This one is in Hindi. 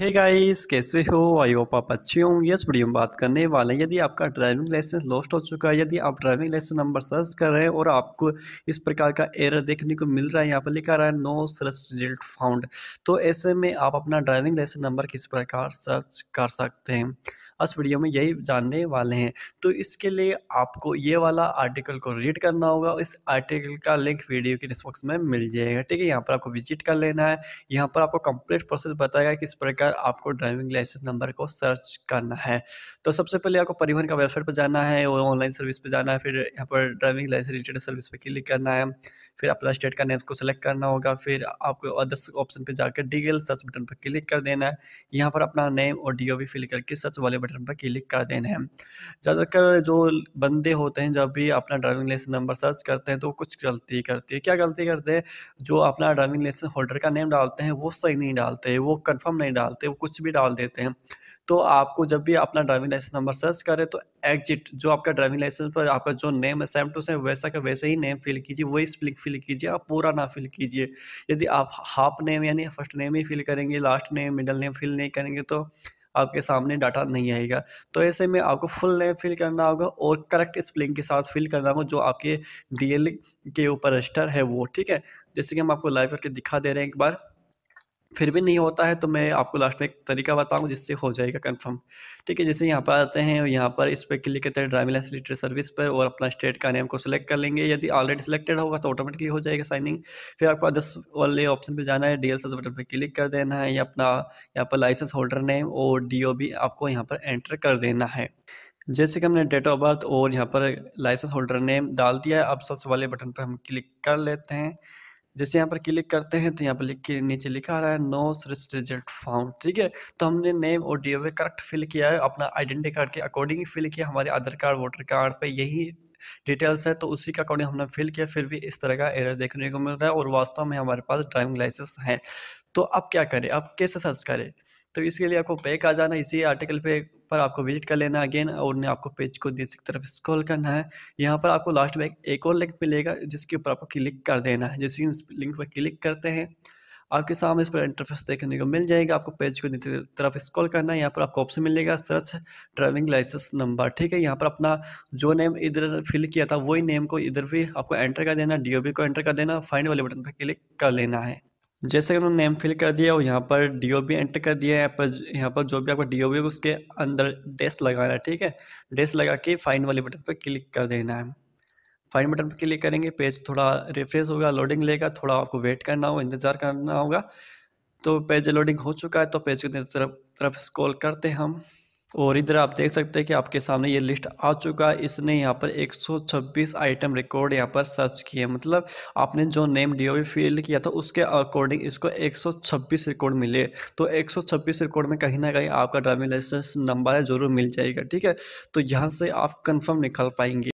हे गाइस कैसे हो आई होप आप अच्छे हो यस वीडियो में बात करने वाले हैं यदि आपका ड्राइविंग लाइसेंस लॉस्ट हो चुका है यदि आप ड्राइविंग लाइसेंस नंबर सर्च कर रहे हैं और आपको इस प्रकार का एरर देखने को मिल रहा है यहाँ पर लिखा रहा है नो सर्च रिजल्ट फाउंड तो ऐसे में आप अपना ड्राइविंग लाइसेंस नंबर किस प्रकार सर्च कर सकते हैं आज वीडियो में यही जानने वाले हैं तो इसके लिए आपको ये वाला आर्टिकल को रीड करना होगा इस आर्टिकल का लिंक वीडियो के डिस्क्रिप्स में मिल जाएगा ठीक है यहाँ पर आपको विजिट कर लेना है यहाँ पर आपको कंप्लीट प्रोसेस बताएगा किस प्रकार आपको ड्राइविंग लाइसेंस नंबर को सर्च करना है तो सबसे पहले आपको परिवहन का वेबसाइट पर जाना है और ऑनलाइन सर्विस पर जाना है फिर यहाँ पर ड्राइविंग लाइसेंस रिलेटेड सर्विस पर क्लिक करना है फिर अपना स्टेट का नेम को सिलेक्ट करना होगा फिर आपको अदर ऑप्शन पर जाकर डिटेल सर्च बटन पर क्लिक कर देना है यहाँ पर अपना नेम और डी फिल करके सर्च वाले बटन पर क्लिक कर देना है ज़्यादातर जो बंदे होते हैं जब भी अपना ड्राइविंग लाइसेंस नंबर सर्च करते हैं तो कुछ गलती करती है क्या गलती करते हैं जो अपना ड्राइविंग लाइसेंस होल्डर का नेम डालते हैं वो सही नहीं डालते वो कन्फर्म नहीं डालते वो कुछ भी डाल देते हैं तो आपको जब भी अपना ड्राइविंग लाइसेंस नंबर सर्च करें तो एग्जिट जो आपका ड्राइविंग लाइसेंस पर आपका जो नेम है सेम टू सेम वैसा का वैसे ही नेम फिल कीजिए वही स्प्लिक फिल कीजिए आप पूरा ना फिल कीजिए यदि आप हाफ नेम यानी फर्स्ट नेम ही फिल करेंगे last name middle name fill नहीं करेंगे तो आपके सामने डाटा नहीं आएगा तो ऐसे में आपको फुल नेम फिल करना होगा और करेक्ट स्पेलिंग के साथ फिल करना होगा जो आपके डी के ऊपर रजिस्टर है वो ठीक है जैसे कि हम आपको लाइव करके दिखा दे रहे हैं एक बार फिर भी नहीं होता है तो मैं आपको लास्ट में एक तरीका बताऊँ जिससे हो जाएगा कंफर्म ठीक है जैसे यहाँ पर आते हैं और यहाँ पर इस पर क्लिक करते हैं ड्राइविंग लाइसेंस लिटर सर्विस पर और अपना स्टेट का नेम को सिलेक्ट कर लेंगे यदि ऑलरेडी सिलेक्टेड होगा तो ऑटोमेटिकली हो जाएगा साइनिंग फिर आपको अदर्स वाले ऑप्शन पर जाना है डी बटन पर क्लिक कर देना है या अपना यहाँ पर लाइसेंस होल्डर नेम और डी आपको यहाँ पर एंटर कर देना है जैसे कि हमने डेट ऑफ बर्थ और यहाँ पर लाइसेंस होल्डर नेम डाल दिया है अब सबसे वाले बटन पर हम क्लिक कर लेते हैं जैसे यहाँ पर क्लिक करते हैं तो यहाँ पर लिख के नीचे लिखा रहा है नो सर्च रिजल्ट फाउंड ठीक है तो हमने नेम और डी ओ करेक्ट फिल किया है अपना आइडेंटी कार्ड के अकॉर्डिंग फिल किया हमारे आधार कार्ड वोटर कार्ड पर यही डिटेल्स है तो उसी के अकॉर्डिंग हमने फिल किया फिर भी इस तरह का एरर देखने को मिल रहा है और वास्तव में हमारे पास ड्राइविंग लाइसेंस है तो अब क्या करें अब कैसे सर्च करें तो इसके लिए आपको पैक आ जाना इसी आर्टिकल पे पर आपको विजिट कर लेना अगेन और ने आपको पेज को नीचे की तरफ स्क्रॉल करना है यहाँ पर आपको लास्ट में एक और लिंक मिलेगा जिसके ऊपर आपको क्लिक कर देना है जैसे इस लिंक पर क्लिक करते हैं आपके सामने इस पर इंटरफेस देखने को मिल जाएगा आपको पेज को नीचे तरफ स्क्रॉल करना है यहाँ पर आपको ऑप्शन मिलेगा सर्च ड्राइविंग लाइसेंस नंबर ठीक है यहाँ पर अपना जो नेम इधर फिल किया था वही नेम को इधर भी आपको एंटर कर देना डीओबी को एंटर कर देना फाइंड वाले बटन पर क्लिक कर लेना है जैसे कि उन्होंने नेम फिल कर दिया और यहाँ पर डी ओ बी एंटर कर दिया है यहाँ पर यहाँ पर जो भी आपका डी ओ बी उसके अंदर डेस्क लगाना है ठीक है डेस्क लगा के फाइन वाले बटन पर क्लिक कर देना है फाइन बटन पर क्लिक करेंगे पेज थोड़ा रिफ्रेश होगा लोडिंग लेगा थोड़ा आपको वेट करना होगा इंतज़ार करना होगा तो पेज लोडिंग हो चुका है तो पेज की तरफ तरफ स्क्रॉल करते हम और इधर आप देख सकते हैं कि आपके सामने ये लिस्ट आ चुका है इसने यहाँ पर 126 आइटम रिकॉर्ड यहाँ पर सर्च किए मतलब आपने जो नेम डी फील्ड किया था उसके अकॉर्डिंग इसको 126 रिकॉर्ड मिले तो 126 रिकॉर्ड में कहीं ना कहीं आपका ड्राइविंग लाइसेंस नंबर है जरूर मिल जाएगा ठीक है तो यहाँ से आप कन्फर्म निकल पाएंगे